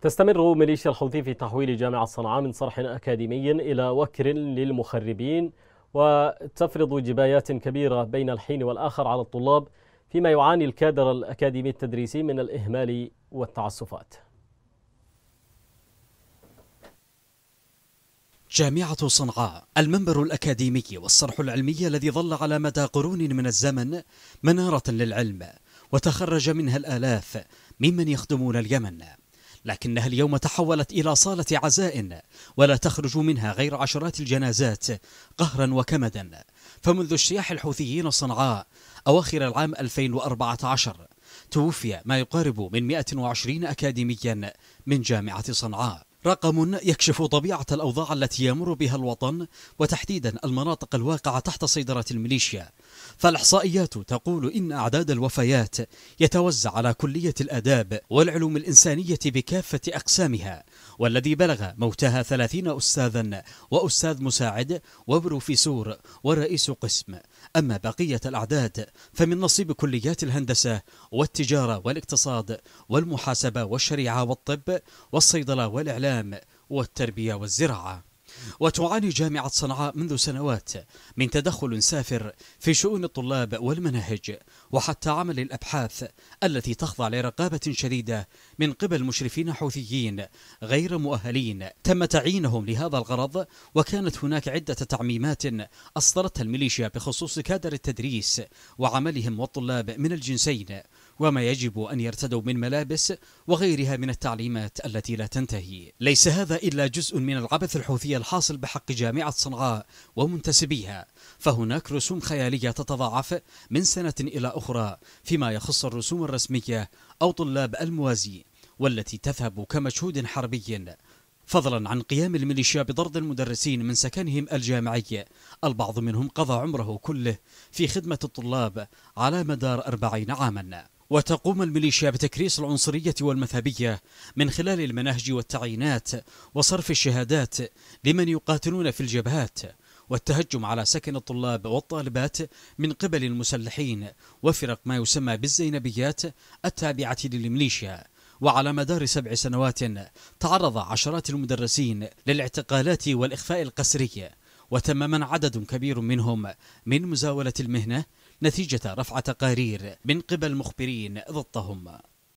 تستمر ميليشيا الحوثي في تحويل جامعة صنعاء من صرح أكاديمي إلى وكر للمخربين وتفرض جبايات كبيرة بين الحين والآخر على الطلاب فيما يعاني الكادر الأكاديمي التدريسي من الإهمال والتعسفات جامعة صنعاء المنبر الأكاديمي والصرح العلمي الذي ظل على مدى قرون من الزمن منارة للعلم وتخرج منها الآلاف ممن يخدمون اليمن لكنها اليوم تحولت إلى صالة عزاء ولا تخرج منها غير عشرات الجنازات قهرا وكمدا فمنذ اجتياح الحوثيين صنعاء أواخر العام 2014 توفي ما يقارب من 120 أكاديميا من جامعة صنعاء رقم يكشف طبيعة الأوضاع التي يمر بها الوطن وتحديدا المناطق الواقعة تحت سيطرة الميليشيا فالإحصائيات تقول إن أعداد الوفيات يتوزع على كلية الآداب والعلوم الإنسانية بكافة أقسامها والذي بلغ موتها ثلاثين أستاذا وأستاذ مساعد وبروفيسور ورئيس قسم أما بقية الأعداد فمن نصيب كليات الهندسة والتجارة والاقتصاد والمحاسبة والشريعة والطب والصيدلة والإعلام والتربية والزراعة وتعاني جامعة صنعاء منذ سنوات من تدخل سافر في شؤون الطلاب والمناهج وحتى عمل الأبحاث التي تخضع لرقابة شديدة من قبل مشرفين حوثيين غير مؤهلين تم تعيينهم لهذا الغرض وكانت هناك عدة تعميمات أصدرتها الميليشيا بخصوص كادر التدريس وعملهم والطلاب من الجنسين وما يجب أن يرتدوا من ملابس وغيرها من التعليمات التي لا تنتهي ليس هذا إلا جزء من العبث الحوثي الحاصل بحق جامعة صنعاء ومنتسبيها فهناك رسوم خيالية تتضاعف من سنة إلى أخرى فيما يخص الرسوم الرسمية أو طلاب الموازي والتي تذهب كمشهود حربي فضلا عن قيام الميليشيا بطرد المدرسين من سكنهم الجامعي البعض منهم قضى عمره كله في خدمة الطلاب على مدار أربعين عاماً وتقوم الميليشيا بتكريس العنصرية والمذهبية من خلال المناهج والتعيينات وصرف الشهادات لمن يقاتلون في الجبهات والتهجم على سكن الطلاب والطالبات من قبل المسلحين وفرق ما يسمى بالزينبيات التابعة للميليشيا وعلى مدار سبع سنوات تعرض عشرات المدرسين للاعتقالات والإخفاء القسري وتم منع عدد كبير منهم من مزاولة المهنة نتيجة رفع تقارير من قبل مخبرين ضدهم